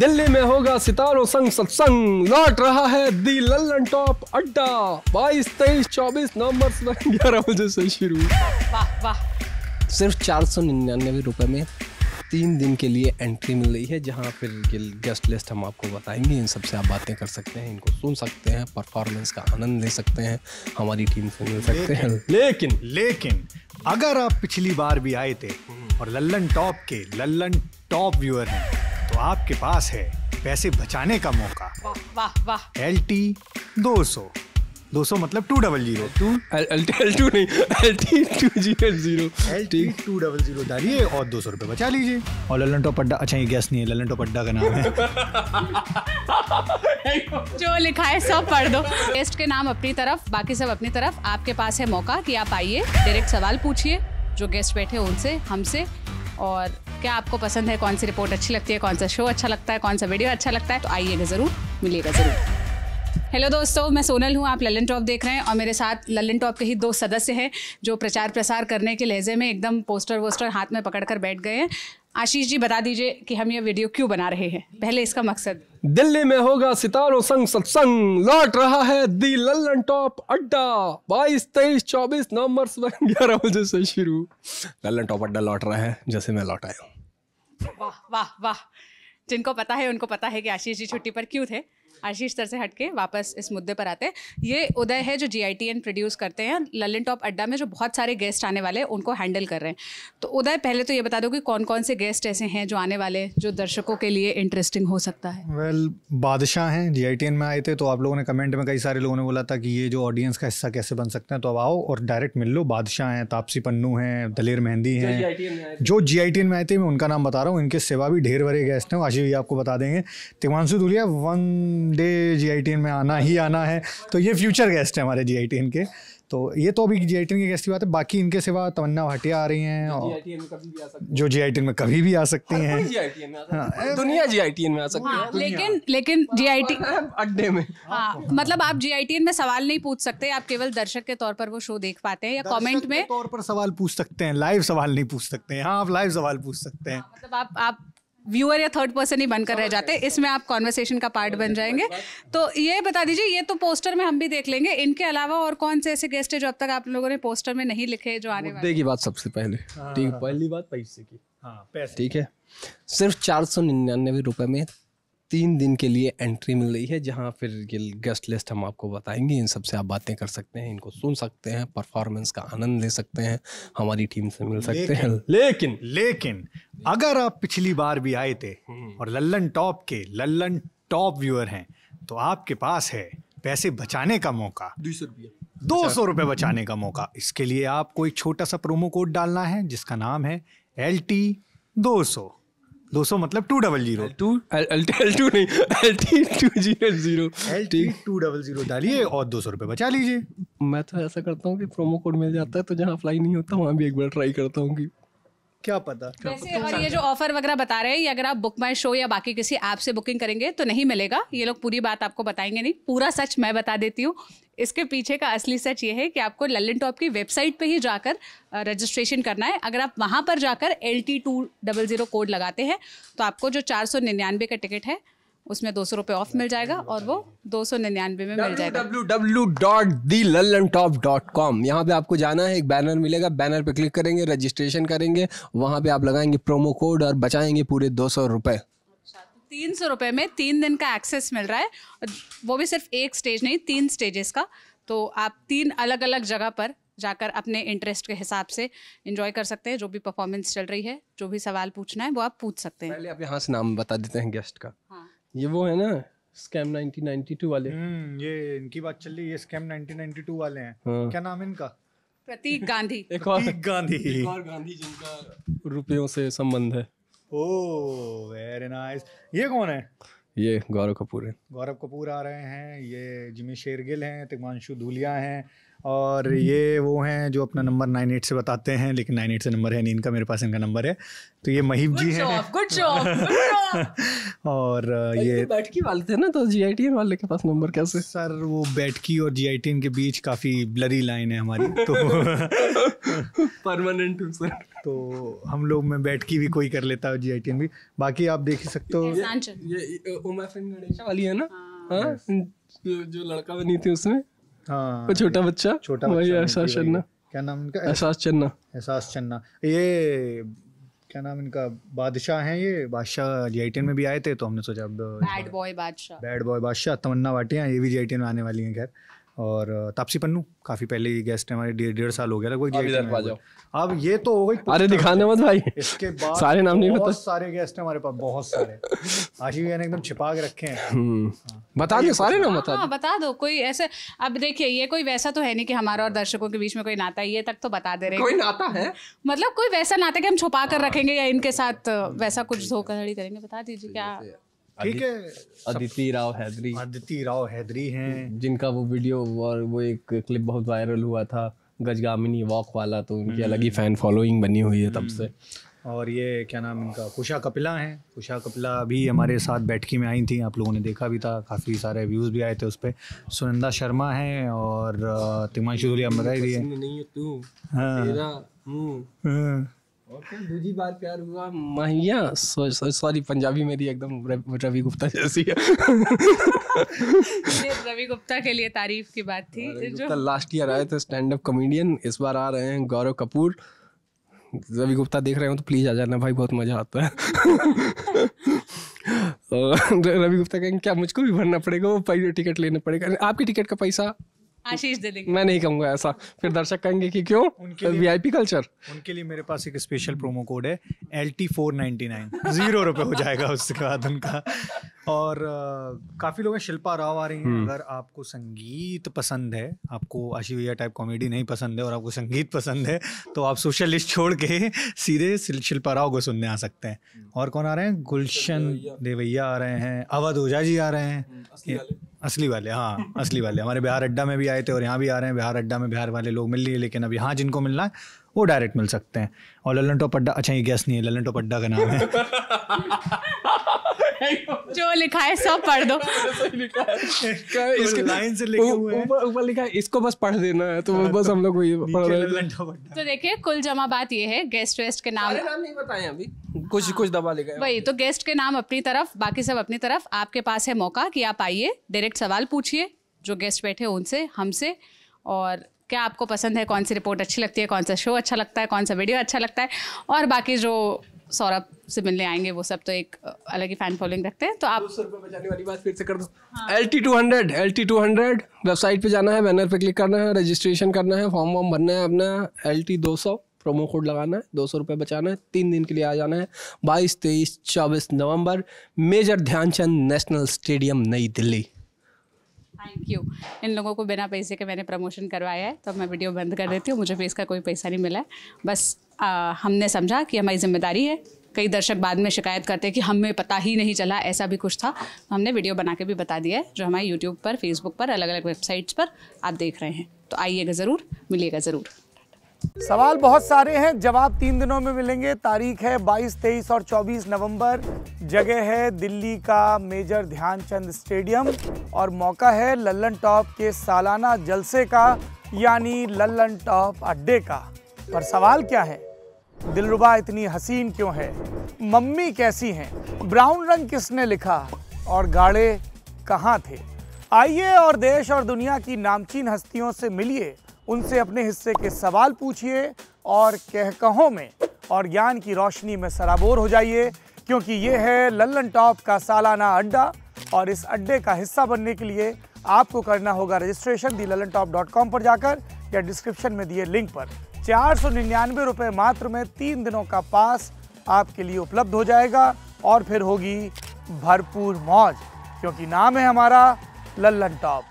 दिल्ली में होगा सितारों संग सत्संग लौट रहा है दी लल्लन टॉप अड्डा 22, तेईस 24 नवंबर ग्यारह बजे से शुरू वाह वाह सिर्फ चार सौ निन्यानवे रुपए में तीन दिन के लिए एंट्री मिल रही है जहाँ फिर गेस्ट लिस्ट हम आपको बताएंगे इन सबसे आप बातें कर सकते हैं इनको सुन सकते हैं परफॉर्मेंस का आनंद ले सकते हैं हमारी टीम से मिल सकते हैं लेकिन लेकिन अगर आप पिछली बार भी आए थे और लल्लन टॉप के लल्लन टॉप व्यूअर हैं तो आपके पास है पैसे बचाने का मौका वाह वाह एल टी दो सौ दो सौ मतलब two double zero two L two नहीं L T two G zero L T two double zero डालिए और दो सौ रुपये बचा लीजिए और ललन टो पड्डा अच्छा ये गैस नहीं है ललन टो पड्डा का नाम है जो लिखा है सब पढ़ दो टेस्ट के नाम अपनी तरफ बाकी सब अपनी तरफ आपके पास है मौका कि आप आइए डायरेक्ट सवाल पूछिए जो गेस्ट बैठे उनसे हमसे और क्या आपको पसंद है कौन सी रिपोर्ट अच्छी लगती है कौन सा शो अच्छा लगता है कौन सा वीडियो अच्छा लगता है तो आइएगा ज़रूर मिलिएगा ज़रूर हेलो दोस्तों मैं सोनल हूँ आप ललन टॉप देख रहे हैं और मेरे साथ ललन टॉप के ही दो सदस्य हैं जो प्रचार प्रसार करने के लहजे में एकदम पोस्टर वोस्टर हाथ में पकड़कर बैठ गए हैं आशीष जी बता दीजिए कि हम ये वीडियो क्यों बना रहे हैं पहले इसका मकसद दिल्ली में होगा सितारों संग सत्संग लौट रहा है दी लल्लन टॉप अड्डा बाईस तेईस चौबीस नवंबर सुबह ग्यारह बजे से शुरू लल्लन टॉप अड्डा लौट रहा है जैसे मैं लौट आया वाह वाह वाह जिनको पता है उनको पता है कि आशीष जी छुट्टी पर क्यों थे आशीष सर से हटके वापस इस मुद्दे पर आते हैं ये उदय है जो जी प्रोड्यूस करते हैं ललिन टॉप अड्डा में जो बहुत सारे गेस्ट आने वाले हैं उनको हैंडल कर रहे हैं तो उदय पहले तो ये बता दो कि कौन कौन से गेस्ट ऐसे हैं जो आने वाले जो दर्शकों के लिए इंटरेस्टिंग हो सकता है वेल well, बादशाह हैं जी में आए थे तो आप लोगों ने कमेंट में कई सारे लोगों ने बोला था कि ये जो ऑडियंस का हिस्सा कैसे बन सकते हैं तो अब आओ और डायरेक्ट मिल लो बादशाह हैं तापसी पन्नू हैं दलेर मेहंदी हैं जो जी में आए थे मैं उनका नाम बता रहा हूँ इनके सेवा भी ढेर भरे गेस्ट हैं आशीष भी आपको बता देंगे तिवानसु दुलिया वन डे जी में आना ही आना है तो ये फ्यूचर गेस्ट हैं हमारे जी के तो ये तो अभी जी आई के गेस्ट की बात है बाकी इनके सिवा तमन्ना भाटिया आ रही हैं और जो जी आई में कभी भी आ सकती हैं हाँ, दुनिया जी आई में आ सकती हाँ, है लेकिन लेकिन जी आई टी अड्डे में हाँ, मतलब आप जी आई में सवाल नहीं पूछ सकते आप केवल दर्शक के तौर पर वो शो देख पाते हैं या कॉमेंट में तौर पर सवाल पूछ सकते हैं लाइव सवाल नहीं पूछ सकते हैं हाँ आप लाइव सवाल पूछ सकते हैं मतलब आप व्यूअर या थर्ड पर्सन ही बनकर रह जाते हैं इसमें आप कॉन्वर्सेशन का पार्ट बन जाएंगे तो ये बता दीजिए ये तो पोस्टर में हम भी देख लेंगे इनके अलावा और कौन से ऐसे गेस्ट है जो अब तक आप लोगों ने पोस्टर में नहीं लिखे जो आने वाले की बात सबसे पहले हाँ, ठीक है हाँ, पहली बात पैसे की हाँ ठीक है सिर्फ चार सौ निन्यानवे रुपये में तीन दिन के लिए एंट्री मिल रही है जहाँ फिर ये गेस्ट लिस्ट हम आपको बताएंगे इन सबसे आप बातें कर सकते हैं इनको सुन सकते हैं परफॉर्मेंस का आनंद ले सकते हैं हमारी टीम से मिल सकते लेकिन, हैं लेकिन लेकिन अगर आप पिछली बार भी आए थे और लल्लन टॉप के लल्लन टॉप व्यूअर हैं तो आपके पास है पैसे बचाने का मौका दो सौ अच्छा। रुपये बचाने का मौका इसके लिए आपको एक छोटा सा प्रोमो कोड डालना है जिसका नाम है एल टी दो सौ दो सौ मतलब टू डबल जीरो डालिए और दो सौ रुपये बचा लीजिए मैं तो ऐसा करता हूँ कि प्रोमो कोड मिल जाता है तो जहाँ अप्लाई नहीं होता वहाँ भी एक बार ट्राई करता हूँ कि क्या पता वैसे और ये जो ऑफर वगैरह बता रहे हैं ये अगर आप बुक माई शो या बाकी किसी ऐप से बुकिंग करेंगे तो नहीं मिलेगा ये लोग पूरी बात आपको बताएंगे नहीं पूरा सच मैं बता देती हूँ इसके पीछे का असली सच ये है कि आपको लल्लन टॉप की वेबसाइट पे ही जाकर रजिस्ट्रेशन करना है अगर आप वहाँ पर जाकर L T two double zero code लगाते हैं तो आपको जो चार सौ निन्यानवे का टिकट है उसमें दो सौ रुपये ऑफ मिल जाएगा और वो दो सौ निन्यानवे में मिल जाएगा W W dot dot the Lallan top com यहाँ पे आपको जाना है एक बैनर मिलेगा बैनर पे क्लिक करेंगे रजिस्ट्रेशन करेंगे वहाँ पे आप लगाएंगे प्रोमो कोड और बचाएंगे पूरे दो सौ रुपये तीन सौ रुपये में तीन दिन का एक्सेस मिल रहा है वो भी सिर्फ एक स्टेज नहीं तीन स्टेजेस का तो आप तीन अलग अलग जगह पर जाकर अपने इंटरेस्ट के हिसाब से इंजॉय कर सकते हैं जो भी परफॉर्मेंस चल रही है जो भी सवाल पूछना है वो आप पूछ सकते हैं पहले आप यहाँ से नाम बता देते हैं गेस्ट का हाँ ये वो है ना स्कैम 1992 वाले हम्म ये इनकी बात चल रही है ये स्कैम 1992 वाले हैं हाँ। क्या नाम है इनका प्रतीक गांधी एक और प्रतीक गांधी एक और गांधी जिनका रुपयों से संबंध है ओ वेरी नाइस ये कौन है ये गौरव कपूर है गौरव कपूर आ रहे हैं ये जिमी शेरगिल हैं तिग्मांशु धूलिया हैं और ये वो हैं जो अपना नंबर नाइन एट से बताते हैं लेकिन नाइन एट से नंबर है नहीं इनका मेरे पास इनका नंबर है तो ये महीब जी हैं गुड गुड जॉब जॉब और ये तो बैटकी वाले थे ना तो जी वाले के पास नंबर कैसे सर वो बैटकी और जी के बीच काफ़ी ब्लरी लाइन है हमारी तो परमानेंट सर तो हम लोग में बैटकी भी कोई कर लेता है जी भी बाकी आप देख ही सकते हो ये उमा गणेशा वाली है ना हाँ, हाँ? जो लड़का बनी थी उसमें हाँ छोटा बच्चा छोटा बच्चा एहसास चन्ना क्या नाम उनका एहसास चन्ना एहसास चन्ना ये क्या नाम इनका बादशाह हैं ये बादशाह जीआईटीएन में भी आए थे तो हमने सोचा अब bad boy Badshah bad boy Badshah Tamannaah वाटिया ये भी जीआईटीएन में आने वाली हैं खैर और तापसी पन्नू काफी पहले ही गेस्ट हमारे डेढ़ डेढ़ साल हो गया लगभग अब ये तो हो गई अरे दिखाने मत भाई इसके बाद सारे नाम नहीं बहुत सारे गेस्ट है हमारे पास बहुत सारे आशिफ ने एकदम छिपा के रखे हैं हम्म। हाँ। बता दो सारे नाम बता हाँ, दो बता दो कोई ऐसे अब देखिए ये कोई वैसा तो है नहीं कि हमारा और दर्शकों के बीच में कोई नाता ये तक तो बता दे रहे हैं कोई नाता है मतलब कोई वैसा नाता कि हम छुपा कर हाँ। रखेंगे या इनके साथ वैसा कुछ धोखाधड़ी करेंगे बता दीजिए तो क्या ठीक है अदिति राव हैदरी अदिति राव हैदरी हैं जिनका वो वीडियो और वो एक क्लिप बहुत वायरल हुआ था गजगामिनी वॉक वाला तो उनकी अलग ही फैन हम्म। फॉलोइंग बनी हुई है तब हम्म। से और ये क्या नाम इनका खुशा कपिला हैं खुशा कपिला भी हमारे साथ बैठकी में आई थी आप लोगों ने देखा भी था काफ़ी सारे व्यूज़ भी आए थे उस पर सुनंदा शर्मा हैं और तिमांशु दुलिया बताई भी है नहीं तू हाँ ओके बात प्यार हुआ माहिया सॉरी पंजाबी मेरी एकदम रवि गुप्ता जैसी है रवि गुप्ता के लिए तारीफ की बात थी जो लास्ट ईयर आए थे स्टैंड अप कॉमेडियन इस बार आ रहे हैं गौरव कपूर रवि गुप्ता देख रहे हो तो प्लीज़ आ जाना भाई बहुत मज़ा आता है तो, रवि गुप्ता कहेंगे क्या मुझको भी भरना पड़ेगा वो पहले टिकट लेना पड़ेगा आपकी टिकट का पैसा आशीष दे देंगे मैं नहीं कहूंगा ऐसा फिर दर्शक कहेंगे कि क्यों उनके लिए वीआईपी कल्चर उनके लिए मेरे पास एक स्पेशल प्रोमो कोड है L T four ninety nine zero रुपये हो जाएगा उसके बाद उनका और uh, काफ़ी लोग हैं शिल्पा राव आ रही हैं हम्म। अगर आपको संगीत पसंद है आपको आशी भैया टाइप कॉमेडी नहीं पसंद है और आपको संगीत पसंद है तो आप सोशल लिस्ट छोड़ के सीधे शिल्पा राव को सुनने आ सकते हैं और कौन आ रहे हैं गुलशन देवैया आ रहे हैं अवध ओझा जी आ रहे हैं हम्म, असली वाले हाँ असली वाले हमारे बिहार अड्डा में भी आए थे और यहाँ भी आ रहे हैं बिहार अड्डा में बिहार वाले लोग मिल रही है लेकिन अब यहाँ जिनको मिलना है वो डायरेक्ट मिल सकते हैं और ललन टॉप अड्डा अच्छा ये गैस नहीं है ललन टॉप अड्डा का नाम है जो लिखा है सब पढ़ दो इसके लाइन से लिखे हुए ऊपर ऊपर लिखा है इसको बस पढ़ देना है तो हाँ, बस तो हम लोग ये पढ़ रहे तो देखिए कुल जमा बात ये है गेस्ट वेस्ट के नाम नाम नहीं बताए अभी कुछ हाँ। कुछ दबा लिखा वही तो गेस्ट के नाम अपनी तरफ बाकी सब अपनी तरफ आपके पास है मौका कि आप आइए डायरेक्ट सवाल पूछिए जो गेस्ट बैठे उनसे हमसे और क्या आपको पसंद है कौन सी रिपोर्ट अच्छी लगती है कौन सा शो अच्छा लगता है कौन सा वीडियो अच्छा लगता है और बाकी जो सौरभ से मिलने आएंगे वो सब तो एक अलग ही फैन फॉलोइंग रखते हैं तो आप सौ रुपये बचाने वाली बात फिर से कर दो L T two hundred L T two hundred website पे जाना है बैनर पे क्लिक करना है रजिस्ट्रेशन करना है फॉर्म वॉर्म भरना है अपना एल टी दो सौ प्रोमो कोड लगाना है दो सौ रुपये बचाना है तीन दिन के लिए आ जाना है बाईस तेईस चौबीस नवंबर मेजर ध्यानचंद नेशनल स्टेडियम नई दिल्ली थैंक यू इन लोगों को बिना पैसे के मैंने प्रमोशन करवाया है तो मैं वीडियो बंद कर देती हूँ मुझे भी इसका कोई पैसा नहीं मिला है बस आ, हमने समझा कि हमारी जिम्मेदारी है कई दर्शक बाद में शिकायत करते हैं कि हमें पता ही नहीं चला ऐसा भी कुछ था तो हमने वीडियो बना के भी बता दिया है जो हमारे यूट्यूब पर फेसबुक पर अलग अलग वेबसाइट्स पर आप देख रहे हैं तो आइएगा ज़रूर मिलिएगा ज़रूर सवाल बहुत सारे हैं जवाब तीन दिनों में मिलेंगे तारीख है 22, 23 और 24 नवंबर जगह है दिल्ली का मेजर ध्यानचंद स्टेडियम और मौका है लल्लन टॉप के सालाना जलसे का यानी लल्लन टॉप अड्डे का पर सवाल क्या है दिलरुबा इतनी हसीन क्यों है मम्मी कैसी हैं ब्राउन रंग किसने लिखा और गाड़े कहाँ थे आइए और देश और दुनिया की नामचीन हस्तियों से मिलिए उनसे अपने हिस्से के सवाल पूछिए और कहकहों में और ज्ञान की रोशनी में सराबोर हो जाइए क्योंकि ये है लल्लन टॉप का सालाना अड्डा और इस अड्डे का हिस्सा बनने के लिए आपको करना होगा registration the Lallan top dot com पर जाकर या डिस्क्रिप्शन में दिए लिंक पर चार सौ निन्यानवे रुपये मात्र में तीन दिनों का पास आपके लिए उपलब्ध हो जाएगा और फिर होगी भरपूर मौज क्योंकि नाम है हमारा लल्लन टॉप